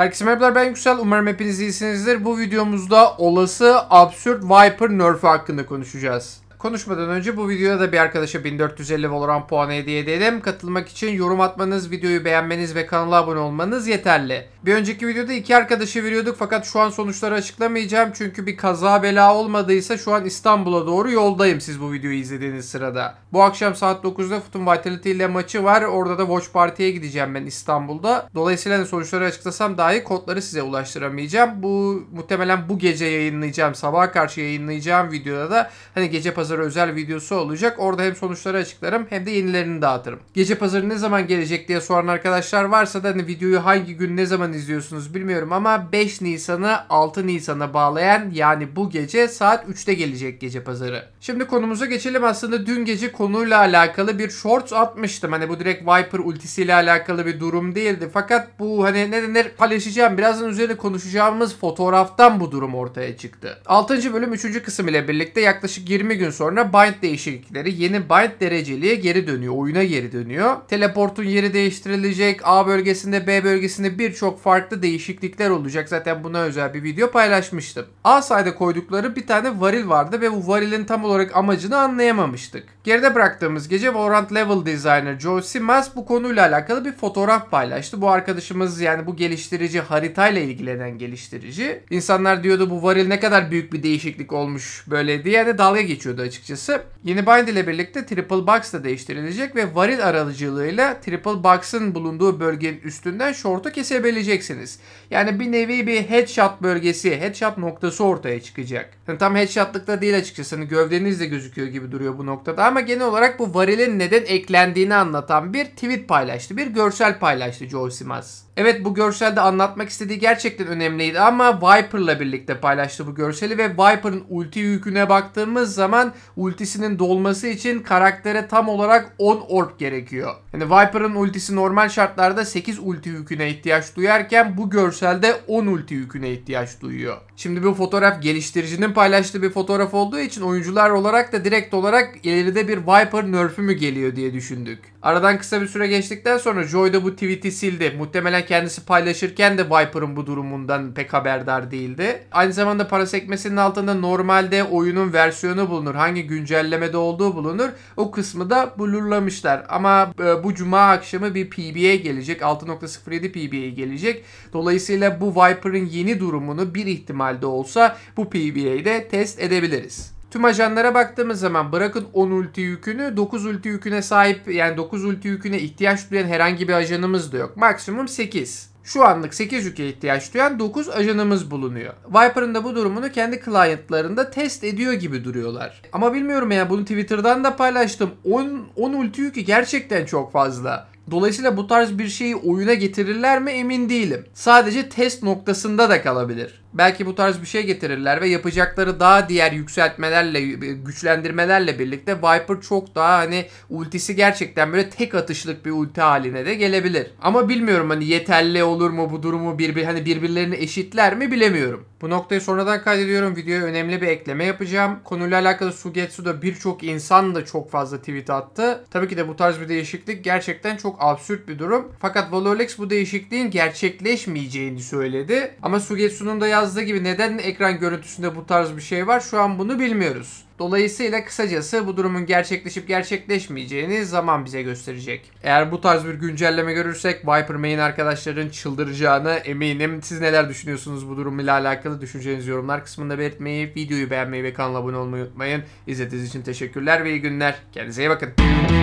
Herkese merhabalar ben Yüksel. Umarım hepiniz iyisinizdir. Bu videomuzda olası absürt Viper nerf'ü hakkında konuşacağız. Konuşmadan önce bu videoda da bir arkadaşa 1450 Valorant puanı hediye edelim. Katılmak için yorum atmanız, videoyu beğenmeniz ve kanala abone olmanız yeterli. Bir önceki videoda iki arkadaşa veriyorduk fakat şu an sonuçları açıklamayacağım. Çünkü bir kaza bela olmadıysa şu an İstanbul'a doğru yoldayım siz bu videoyu izlediğiniz sırada. Bu akşam saat 9'da Futun Vitality ile maçı var. Orada da Watch Party'ye gideceğim ben İstanbul'da. Dolayısıyla hani sonuçları açıklasam dahi kodları size ulaştıramayacağım. Bu muhtemelen bu gece yayınlayacağım. Sabaha karşı yayınlayacağım videoda da hani gece pazarı pazarı özel videosu olacak. Orada hem sonuçları açıklarım hem de yenilerini dağıtırım. Gece pazarı ne zaman gelecek diye soran arkadaşlar varsa da hani videoyu hangi gün ne zaman izliyorsunuz bilmiyorum ama 5 Nisan'ı 6 Nisan'a bağlayan yani bu gece saat 3'te gelecek gece pazarı. Şimdi konumuza geçelim. Aslında dün gece konuyla alakalı bir shorts atmıştım. Hani bu direkt Viper ultisiyle alakalı bir durum değildi. Fakat bu hani ne denir paylaşacağım. Birazdan üzerine konuşacağımız fotoğraftan bu durum ortaya çıktı. 6. bölüm 3. kısım ile birlikte yaklaşık 20 gün sonra bind değişiklikleri yeni bind dereceliğe geri dönüyor. Oyuna geri dönüyor. Teleportun yeri değiştirilecek. A bölgesinde B bölgesinde birçok farklı değişiklikler olacak. Zaten buna özel bir video paylaşmıştım. A sayda koydukları bir tane varil vardı ve bu varilin tam olarak amacını anlayamamıştık. Geride bıraktığımız gece Valorant Level Designer Joe Simmons bu konuyla alakalı bir fotoğraf paylaştı. Bu arkadaşımız yani bu geliştirici haritayla ilgilenen geliştirici. İnsanlar diyordu bu varil ne kadar büyük bir değişiklik olmuş böyle diye de dalga geçiyordu açıkçası. Yeni bind ile birlikte triple box da değiştirilecek ve varil aracılığıyla triple box'ın bulunduğu bölgenin üstünden short'u kesebileceksiniz. Yani bir nevi bir headshot bölgesi, headshot noktası ortaya çıkacak. Yani tam headshotlıkta değil açıkçası. Hani gövdeniz de gözüküyor gibi duruyor bu noktada ama genel olarak bu varilin neden eklendiğini anlatan bir tweet paylaştı. Bir görsel paylaştı Joe Simas. Evet bu görselde anlatmak istediği gerçekten önemliydi ama Viper'la birlikte paylaştı bu görseli ve Viper'ın ulti yüküne baktığımız zaman ultisinin dolması için karaktere tam olarak 10 orb gerekiyor. Yani Viper'ın ultisi normal şartlarda 8 ulti yüküne ihtiyaç duyarken bu görselde 10 ulti yüküne ihtiyaç duyuyor. Şimdi bu fotoğraf geliştiricinin paylaştığı bir fotoğraf olduğu için oyuncular olarak da direkt olarak ileride bir Viper nerf'ü mü geliyor diye düşündük. Aradan kısa bir süre geçtikten sonra Joy da bu tweet'i sildi. Muhtemelen kendisi paylaşırken de Viper'ın bu durumundan pek haberdar değildi. Aynı zamanda para sekmesinin altında normalde oyunun versiyonu bulunur. Hangi güncellemede olduğu bulunur. O kısmı da blurlamışlar. Ama e, bu cuma akşamı bir PBA gelecek. 6.07 PBA gelecek. Dolayısıyla bu Viper'ın yeni durumunu bir ihtimalde olsa bu PBA'de test edebiliriz. Tüm ajanlara baktığımız zaman bırakın 10 ulti yükünü 9 ulti yüküne sahip yani 9 ulti yüküne ihtiyaç duyan herhangi bir ajanımız da yok. Maksimum 8. Şu anlık 8 yüke ihtiyaç duyan 9 ajanımız bulunuyor. Viper'ın da bu durumunu kendi client'larında test ediyor gibi duruyorlar. Ama bilmiyorum ya bunu Twitter'dan da paylaştım. 10, 10 ulti yükü gerçekten çok fazla. Dolayısıyla bu tarz bir şeyi oyuna getirirler mi emin değilim. Sadece test noktasında da kalabilir belki bu tarz bir şey getirirler ve yapacakları daha diğer yükseltmelerle, e, güçlendirmelerle birlikte Viper çok daha hani ultisi gerçekten böyle tek atışlık bir ulti haline de gelebilir. Ama bilmiyorum hani yeterli olur mu bu durumu birbir hani birbirlerini eşitler mi bilemiyorum. Bu noktayı sonradan kaydediyorum. Videoya önemli bir ekleme yapacağım. Konuyla alakalı Sugetsu'da birçok insan da çok fazla tweet attı. Tabii ki de bu tarz bir değişiklik gerçekten çok absürt bir durum. Fakat Valolex bu değişikliğin gerçekleşmeyeceğini söyledi. Ama Sugetsu'nun da yazdığı gibi neden ekran görüntüsünde bu tarz bir şey var şu an bunu bilmiyoruz. Dolayısıyla kısacası bu durumun gerçekleşip gerçekleşmeyeceğini zaman bize gösterecek. Eğer bu tarz bir güncelleme görürsek Viper main arkadaşların çıldıracağını eminim. Siz neler düşünüyorsunuz bu durumla alakalı düşüneceğiniz yorumlar kısmında belirtmeyi, videoyu beğenmeyi ve kanala abone olmayı unutmayın. İzlediğiniz için teşekkürler ve iyi günler. Kendinize iyi bakın.